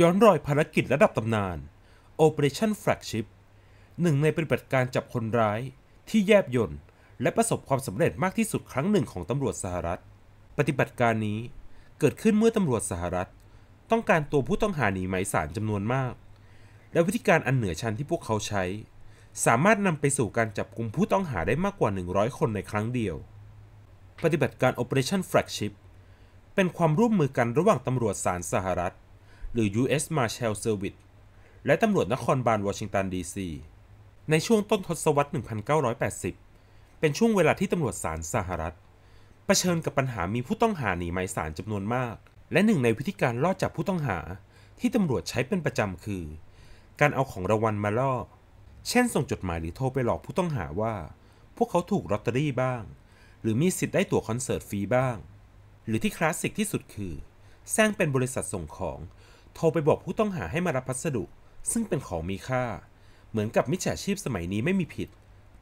ย้อนรอยภารกิจระดับตำนาน Operation Flagship หนึ่งในปฏิบัติการจับคนร้ายที่แยบยนต์และประสบความสำเร็จมากที่สุดครั้งหนึ่งของตำรวจสหรัฐ ปฏิบัติการนี้เกิดขึ้นเมื่อตำรวจสหรัฐ ต้องการตัวผู้ต้องหาหนีหมายสารจำนวนมาก และวิธีการอันเหนือชั้นที่พวกเขาใช้ สามารถนำไปสู่การจับกลุ่มผู้ต้องหาได้มากกว่า 100 คนในครั้งเดียว ปฏิบัติการ Operation Flagship เป็นความร่วมมือกันระหว่างตำรวจสารสหรัฐหรือ U.S. Marshal Service และตำรวจนครบาลวอชิงตันดีซี ในช่วงต้นทศวรรษ 1980 เป็นช่วงเวลาที่ตำรวจสารสหรัฐเผชิญกับปัญหามีผู้ต้องหาหนีหมายสารจำนวนมาก และหนึ่งในวิธีการล่อจับผู้ต้องหาที่ตำรวจใช้เป็นประจำคือ การเอาของรางวัลมาล่อ เช่นส่งจดหมายหรือโทรไปหลอกผู้ต้องหาว่าพวกเขาถูกลอตเตอรี่บ้าง หรือมีสิทธิ์ได้ตั๋วคอนเสิร์ตฟรีบ้าง หรือที่คลาสสิกที่สุดคือแซงเป็นบริษัทส่งของโทรไปบอกผู้ต้องหาให้มารับพัสดุ ซึ่งเป็นของมีค่า เหมือนกับมิจฉาชีพสมัยนี้ไม่มีผิด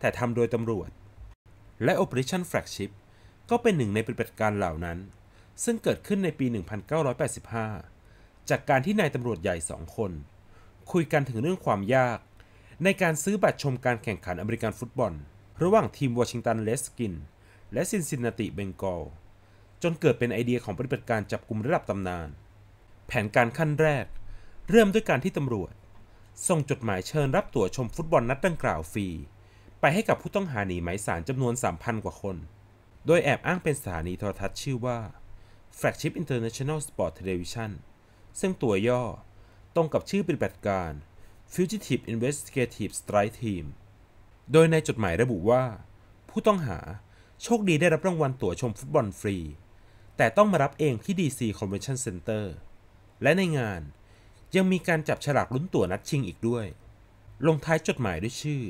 แต่ทำโดยตำรวจ และ Operation Flagship ก็เป็นหนึ่งในปฏิบัติการเหล่านั้น ซึ่งเกิดขึ้นในปี 1985 จากการที่นายตำรวจใหญ่สองคน คุยกันถึงเรื่องความยาก ในการซื้อบัตรชมการแข่งขันอเมริกันฟุตบอล ระหว่างทีมวอชิงตันเลสกินและซินซินนาติเบงกอลจนเกิดเป็นไอเดียของปฏิบัติการจับกลุ่มระดับตำนานแผนการขั้นแรกเริ่มด้วยการที่ตำรวจ ส่งจดหมายเชิญรับตั๋วชมฟุตบอลนัดดังกล่าวฟรี ไปให้กับผู้ต้องหาหนีหมายสารจำนวน 3,000 กว่าคน โดยแอบอ้างเป็นสถานีโทรทัศน์ชื่อว่า Flagship International Sport Television ซึ่งตัวย่อตรงกับชื่อปฏิบัติการ Fugitive Investigative Strike Team โดยในจดหมายระบุว่า ผู้ต้องหาโชคดีได้รับรางวัลตั๋วชมฟุตบอลฟรี แต่ต้องมารับเองที่ DC Convention Center และในงานยังมีการจับฉลากลุ้นตั๋วนัดชิงอีกด้วย ลงท้ายจดหมายด้วยชื่อ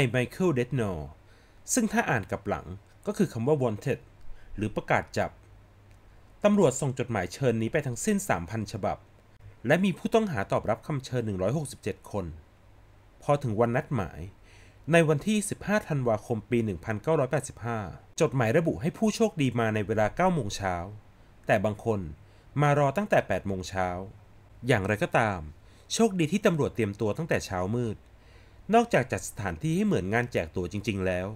I ไมเคิลเด e น n นอซึ่งถ้าอ่านกับหลังก็คือคำว่า wanted หรือประกาศจับ ตำรวจส่งจดหมายเชิญนี้ไปทั้งสิ้น 3,000 ฉบับ และมีผู้ต้องหาตอบรับคำเชิญ 167 คน พอถึงวันนัดหมายในวันที่15ธันวาคมปี 1985 จดหมายระบุให้ผู้โชคดีมาในเวลา9โมงเช้าแต่บางคนมารอตั้งแต่8โมงเช้า อย่างไรก็ตาม โชคดีที่ตำรวจเตรียมตัวตั้งแต่เช้ามืด นอกจากจัดสถานที่ให้เหมือนงานแจกตัวจริงๆแล้ว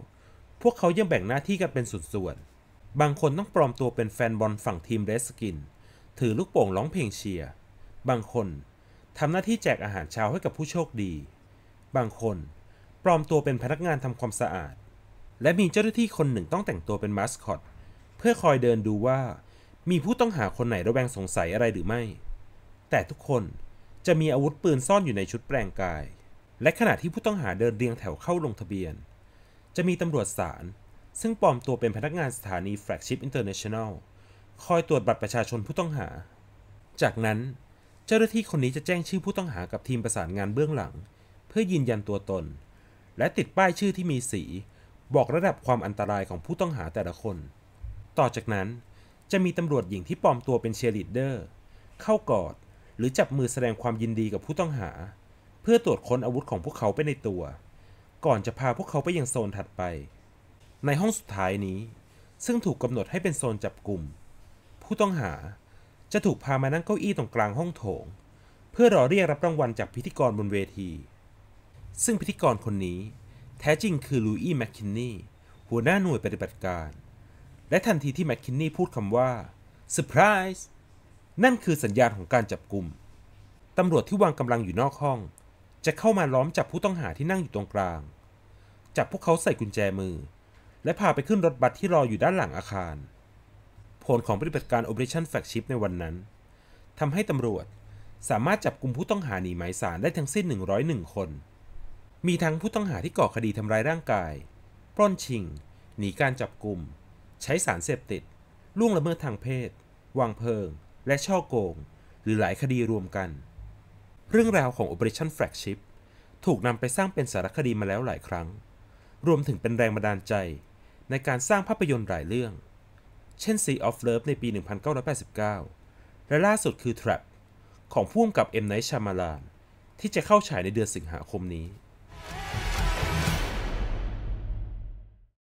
พวกเขายังแบ่งหน้าที่กันเป็นส่วนๆ บางคนต้องปลอมตัวเป็นแฟนบอลฝั่งทีมเรสกิน ถือลูกโป่งร้องเพลงเชียร์ บางคนทำหน้าที่แจกอาหารเช้าให้กับผู้โชคดี บางคนปลอมตัวเป็นพนักงานทำความสะอาด และมีเจ้าหน้าที่คนหนึ่งต้องแต่งตัวเป็นมาสคอตเพื่อคอยเดินดูว่ามีผู้ต้องหาคนไหนระแวงสงสัยอะไรหรือไม่ แต่ทุกคนจะมีอาวุธปืนซ่อนอยู่ในชุดแปลงกาย และขณะที่ผู้ต้องหาเดินเรียงแถวเข้าลงทะเบียน จะมีตำรวจศาลซึ่งปลอมตัวเป็นพนักงานสถานีแฟลกชิพอินเตอร์เนชั่นแนลคอยตรวจบัตรประชาชนผู้ต้องหา จากนั้น เจ้าหน้าที่คนนี้จะแจ้งชื่อผู้ต้องหากับทีมประสานงานเบื้องหลัง เพื่อยืนยันตัวตน และติดป้ายชื่อที่มีสี บอกระดับความอันตรายของผู้ต้องหาแต่ละคน ต่อจากนั้นจะมีตำรวจหญิงที่ปลอมตัวเป็นเชียร์ลีดเดอร์ เข้ากอด หรือจับมือแสดงความยินดีกับผู้ต้องหา เพื่อตรวจค้นอาวุธของพวกเขาไปในตัวก่อนจะพาพวกเขาไปยังโซนถัดไป ในห้องสุดท้ายนี้ ซึ่งถูกกำหนดให้เป็นโซนจับกลุ่ม ผู้ต้องหาจะถูกพามานั่งเก้าอี้ตรงกลางห้องโถง เพื่อรอเรียกรับรางวัลจากพิธีกรบนเวที ซึ่งพิธีกรคนนี้ แท้จริงคือลูอี้แมคคินนีหัวหน้าหน่วยปฏิบัติการและทันทีที่แมคคินนี่พูดคำว่าเซอร์ไพรส์ นั่นคือสัญญาณของการจับกลุ่ม ตำรวจที่วางกำลังอยู่นอกห้อง จะเข้ามาล้อมจับผู้ต้องหาที่นั่งอยู่ตรงกลาง จับพวกเขาใส่กุญแจมือ และพาไปขึ้นรถบัสที่รออยู่ด้านหลังอาคาร ผลของปฏิบัติการ Operation Fact Ship ในวันนั้นทำให้ตำรวจสามารถจับกลุ่มผู้ต้องหาหนีหมายสารได้ทั้งสิ้น101 คน มีทั้งผู้ต้องหาที่ก่อคดีทำร้ายร่างกายปล้นชิง หนีการจับกลุ่มใช้สารเสพติดล่วงละเมิดทางเพศ วางเพลิง และช่อโกง หรือหลายคดีรวมกัน เรื่องราวของ Operation Flagship ถูกนำไปสร้างเป็นสารคดีมาแล้วหลายครั้ง รวมถึงเป็นแรงบันดาลใจ ในการสร้างภาพยนตร์หลายเรื่อง เช่น Sea of Love ในปี 1989 และล่าสุดคือ Trap ของพ่วงกับ M. Night Shyamalan ที่จะเข้าฉายในเดือนสิงหาคมนี้